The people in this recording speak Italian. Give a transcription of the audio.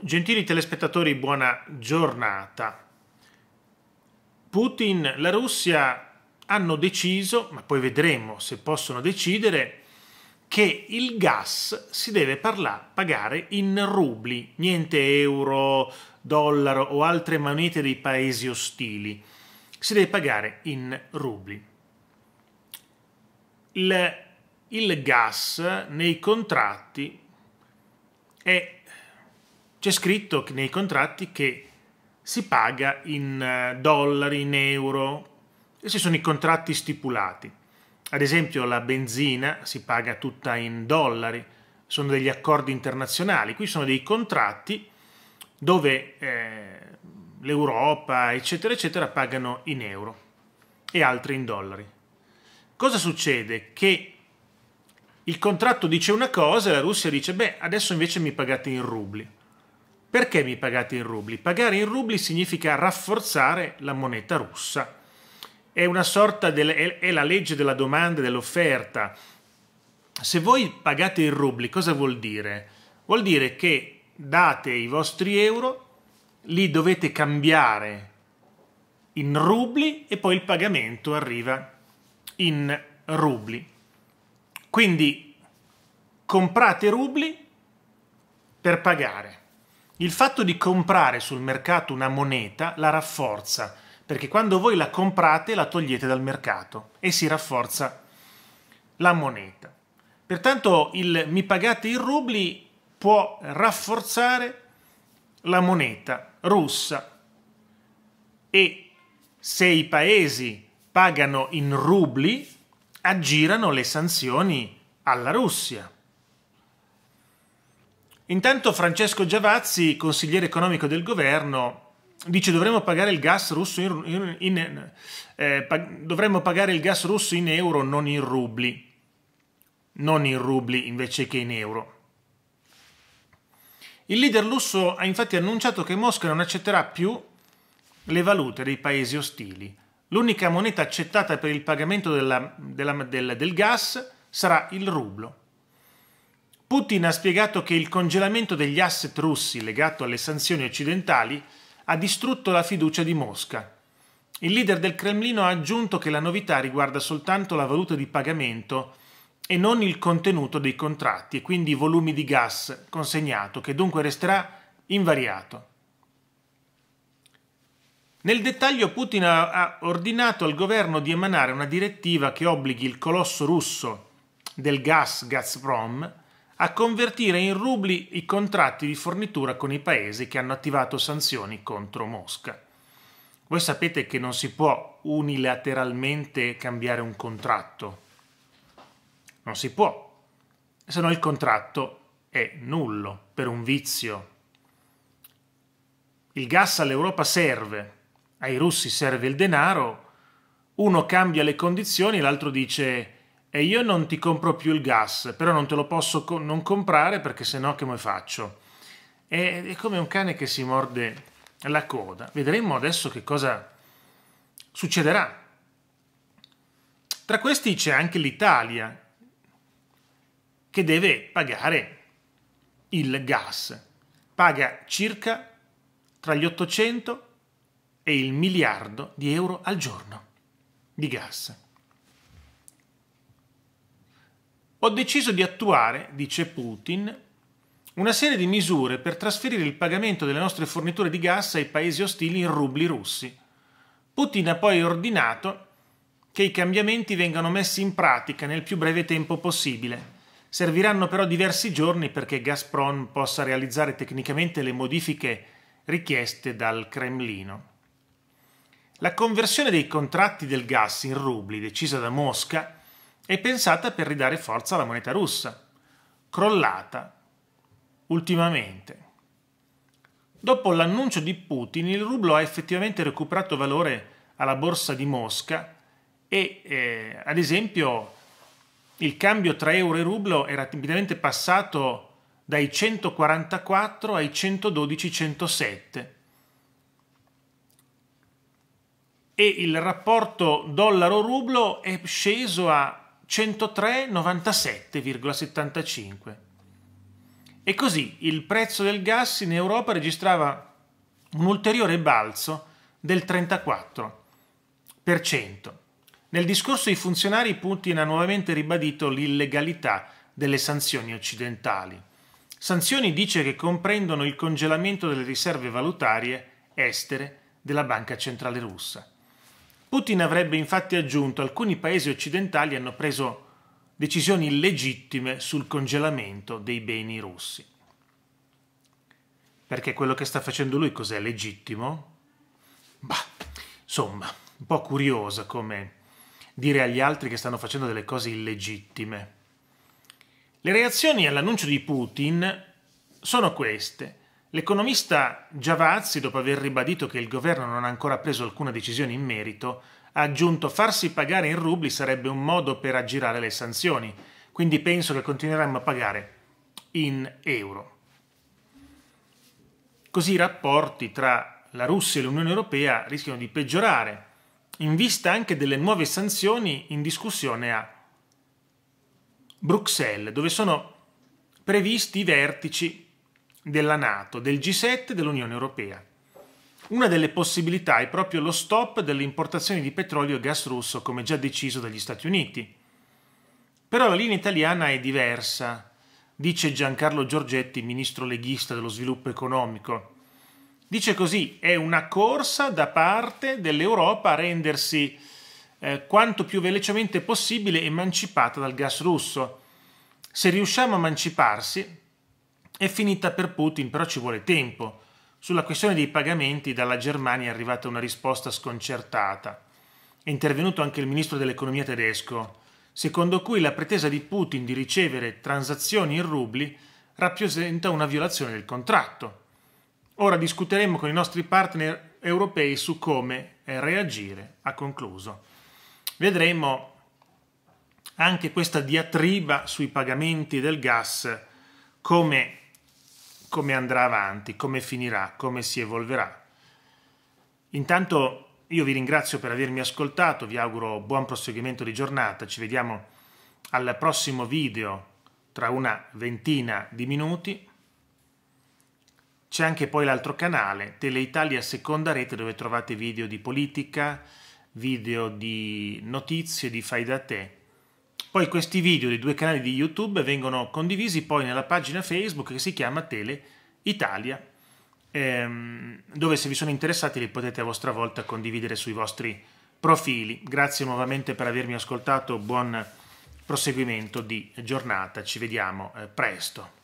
Gentili telespettatori, buona giornata. Putin, la Russia hanno deciso, ma poi vedremo se possono decidere, che il gas si deve parla, pagare in rubli, niente euro, dollaro o altre monete dei paesi ostili. Si deve pagare in rubli. il, il gas nei contratti è c'è scritto nei contratti che si paga in eh, dollari, in euro, questi sono i contratti stipulati. Ad esempio la benzina si paga tutta in dollari, sono degli accordi internazionali, qui sono dei contratti dove eh, l'Europa, eccetera, eccetera, pagano in euro e altri in dollari. Cosa succede? Che il contratto dice una cosa e la Russia dice, beh, adesso invece mi pagate in rubli. Perché mi pagate in rubli? Pagare in rubli significa rafforzare la moneta russa. È una sorta del, è la legge della domanda e dell'offerta. Se voi pagate in rubli, cosa vuol dire? Vuol dire che date i vostri euro, li dovete cambiare in rubli e poi il pagamento arriva in rubli. Quindi comprate rubli per pagare. Il fatto di comprare sul mercato una moneta la rafforza, perché quando voi la comprate la togliete dal mercato e si rafforza la moneta. Pertanto il mi pagate in rubli può rafforzare la moneta russa e se i paesi pagano in rubli aggirano le sanzioni alla Russia. Intanto Francesco Giavazzi, consigliere economico del governo, dice dovremmo pagare il gas russo in, in, in eh, pa dovremmo pagare il gas russo in euro, non in rubli. Non in rubli invece che in euro. Il leader russo ha infatti annunciato che Mosca non accetterà più le valute dei paesi ostili. L'unica moneta accettata per il pagamento della, della, del, del gas sarà il rublo. Putin ha spiegato che il congelamento degli asset russi legato alle sanzioni occidentali ha distrutto la fiducia di Mosca. Il leader del Cremlino ha aggiunto che la novità riguarda soltanto la valuta di pagamento e non il contenuto dei contratti e quindi i volumi di gas consegnato, che dunque resterà invariato. Nel dettaglio Putin ha ordinato al governo di emanare una direttiva che obblighi il colosso russo del gas Gazprom a convertire in rubli i contratti di fornitura con i paesi che hanno attivato sanzioni contro Mosca. Voi sapete che non si può unilateralmente cambiare un contratto. Non si può, se no il contratto è nullo per un vizio. Il gas all'Europa serve, ai russi serve il denaro, uno cambia le condizioni, l'altro dice e io non ti compro più il gas, però non te lo posso co non comprare perché sennò che me faccio? È, è come un cane che si morde la coda. Vedremo adesso che cosa succederà. Tra questi c'è anche l'Italia che deve pagare il gas. Paga circa tra gli 800 e il miliardo di euro al giorno di gas. Ho deciso di attuare, dice Putin, una serie di misure per trasferire il pagamento delle nostre forniture di gas ai paesi ostili in rubli russi. Putin ha poi ordinato che i cambiamenti vengano messi in pratica nel più breve tempo possibile. Serviranno però diversi giorni perché Gazprom possa realizzare tecnicamente le modifiche richieste dal Cremlino. La conversione dei contratti del gas in rubli decisa da Mosca è pensata per ridare forza alla moneta russa, crollata ultimamente. Dopo l'annuncio di Putin, il rublo ha effettivamente recuperato valore alla borsa di Mosca e eh, ad esempio il cambio tra euro e rublo era rapidamente passato dai 144 ai 112-107 e il rapporto dollaro-rublo è sceso a 103,97,75. E così il prezzo del gas in Europa registrava un ulteriore balzo del 34%. Nel discorso ai funzionari Putin ha nuovamente ribadito l'illegalità delle sanzioni occidentali. Sanzioni dice che comprendono il congelamento delle riserve valutarie estere della Banca Centrale Russa. Putin avrebbe infatti aggiunto alcuni paesi occidentali hanno preso decisioni illegittime sul congelamento dei beni russi. Perché quello che sta facendo lui cos'è legittimo? Bah, insomma, un po' curiosa come dire agli altri che stanno facendo delle cose illegittime. Le reazioni all'annuncio di Putin sono queste. L'economista Giavazzi, dopo aver ribadito che il governo non ha ancora preso alcuna decisione in merito, ha aggiunto farsi pagare in rubli sarebbe un modo per aggirare le sanzioni, quindi penso che continueremmo a pagare in euro. Così i rapporti tra la Russia e l'Unione Europea rischiano di peggiorare, in vista anche delle nuove sanzioni in discussione a Bruxelles, dove sono previsti i vertici della Nato, del G7 e dell'Unione Europea. Una delle possibilità è proprio lo stop delle importazioni di petrolio e gas russo, come già deciso dagli Stati Uniti. Però la linea italiana è diversa, dice Giancarlo Giorgetti, ministro leghista dello sviluppo economico. Dice così, è una corsa da parte dell'Europa a rendersi eh, quanto più velocemente possibile emancipata dal gas russo. Se riusciamo a emanciparsi, è finita per Putin, però ci vuole tempo. Sulla questione dei pagamenti dalla Germania è arrivata una risposta sconcertata. È intervenuto anche il ministro dell'economia tedesco, secondo cui la pretesa di Putin di ricevere transazioni in rubli rappresenta una violazione del contratto. Ora discuteremo con i nostri partner europei su come reagire, ha concluso. Vedremo anche questa diatriba sui pagamenti del gas come come andrà avanti, come finirà, come si evolverà. Intanto io vi ringrazio per avermi ascoltato, vi auguro buon proseguimento di giornata, ci vediamo al prossimo video tra una ventina di minuti. C'è anche poi l'altro canale, Teleitalia Seconda Rete, dove trovate video di politica, video di notizie, di fai da te poi questi video dei due canali di YouTube vengono condivisi poi nella pagina Facebook che si chiama Tele Italia, ehm, dove se vi sono interessati li potete a vostra volta condividere sui vostri profili. Grazie nuovamente per avermi ascoltato, buon proseguimento di giornata, ci vediamo eh, presto.